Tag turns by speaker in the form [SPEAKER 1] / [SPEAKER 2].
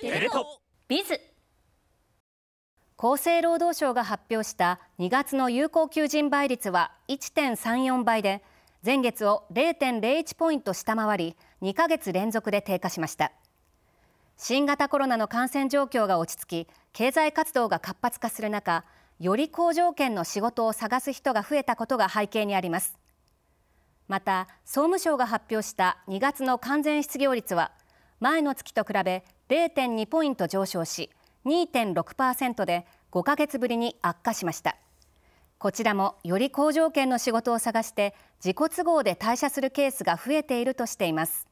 [SPEAKER 1] テレ東ビズ
[SPEAKER 2] 厚生労働省が発表した2月の有効求人倍率は1.34倍で前月を0.01ポイント下回り2ヶ月連続で低下しました新型コロナの感染状況が落ち着き経済活動が活発化する中より好条件の仕事を探す人が増えたことが背景にありますまた総務省が発表した2月の完全失業率は前の月と比べ0.2ポイント上昇し2.6%で5ヶ月ぶりに悪化しましたこちらもより好条件の仕事を探して自己都合で退社するケースが増えているとしています